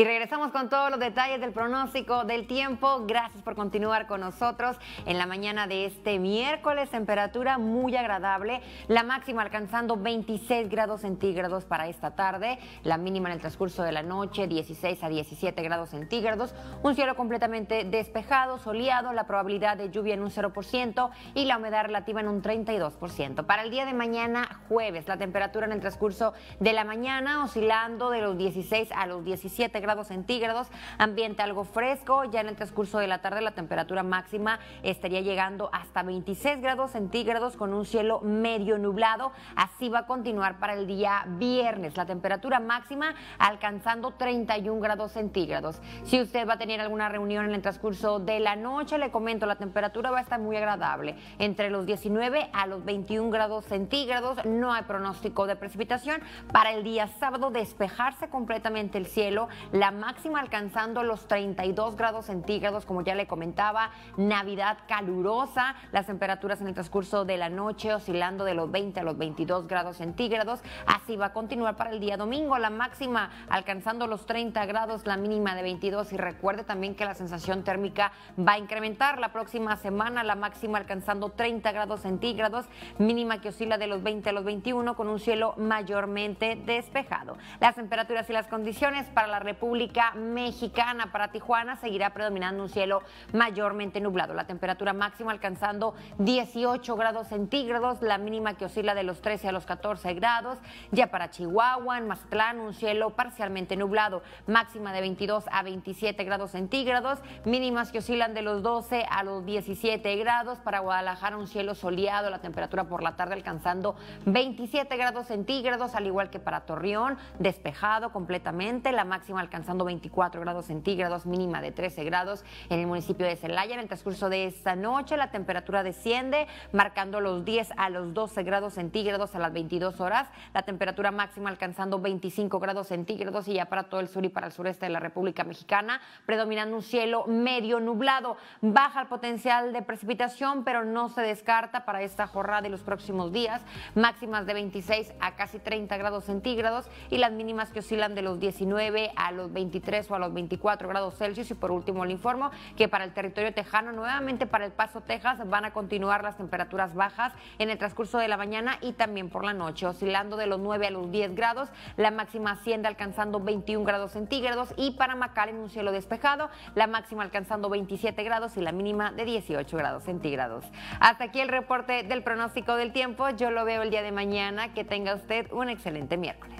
Y regresamos con todos los detalles del pronóstico del tiempo. Gracias por continuar con nosotros en la mañana de este miércoles. Temperatura muy agradable. La máxima alcanzando 26 grados centígrados para esta tarde. La mínima en el transcurso de la noche 16 a 17 grados centígrados. Un cielo completamente despejado, soleado. La probabilidad de lluvia en un 0% y la humedad relativa en un 32%. Para el día de mañana, jueves, la temperatura en el transcurso de la mañana oscilando de los 16 a los 17 grados grados centígrados, ambiente algo fresco, ya en el transcurso de la tarde la temperatura máxima estaría llegando hasta 26 grados centígrados con un cielo medio nublado, así va a continuar para el día viernes, la temperatura máxima alcanzando 31 grados centígrados. Si usted va a tener alguna reunión en el transcurso de la noche, le comento, la temperatura va a estar muy agradable, entre los 19 a los 21 grados centígrados, no hay pronóstico de precipitación, para el día sábado despejarse completamente el cielo, la máxima alcanzando los 32 grados centígrados, como ya le comentaba, Navidad calurosa, las temperaturas en el transcurso de la noche oscilando de los 20 a los 22 grados centígrados, así va a continuar para el día domingo, la máxima alcanzando los 30 grados, la mínima de 22 y recuerde también que la sensación térmica va a incrementar la próxima semana, la máxima alcanzando 30 grados centígrados, mínima que oscila de los 20 a los 21 con un cielo mayormente despejado. Las temperaturas y las condiciones para la República República Mexicana. Para Tijuana seguirá predominando un cielo mayormente nublado. La temperatura máxima alcanzando 18 grados centígrados, la mínima que oscila de los 13 a los 14 grados. Ya para Chihuahua, en Mazatlán, un cielo parcialmente nublado, máxima de 22 a 27 grados centígrados, mínimas que oscilan de los 12 a los 17 grados. Para Guadalajara, un cielo soleado, la temperatura por la tarde alcanzando 27 grados centígrados, al igual que para Torreón, despejado completamente, la máxima alcanzando 24 grados centígrados, mínima de 13 grados en el municipio de Celaya. En el transcurso de esta noche la temperatura desciende, marcando los 10 a los 12 grados centígrados a las 22 horas. La temperatura máxima alcanzando 25 grados centígrados y ya para todo el sur y para el sureste de la República Mexicana, predominando un cielo medio nublado. Baja el potencial de precipitación, pero no se descarta para esta jornada y los próximos días máximas de 26 a casi 30 grados centígrados y las mínimas que oscilan de los 19 a los los 23 o a los 24 grados Celsius. Y por último le informo que para el territorio tejano, nuevamente para El Paso, Texas, van a continuar las temperaturas bajas en el transcurso de la mañana y también por la noche, oscilando de los 9 a los 10 grados. La máxima asciende alcanzando 21 grados centígrados y para Macal en un cielo despejado, la máxima alcanzando 27 grados y la mínima de 18 grados centígrados. Hasta aquí el reporte del pronóstico del tiempo. Yo lo veo el día de mañana. Que tenga usted un excelente miércoles.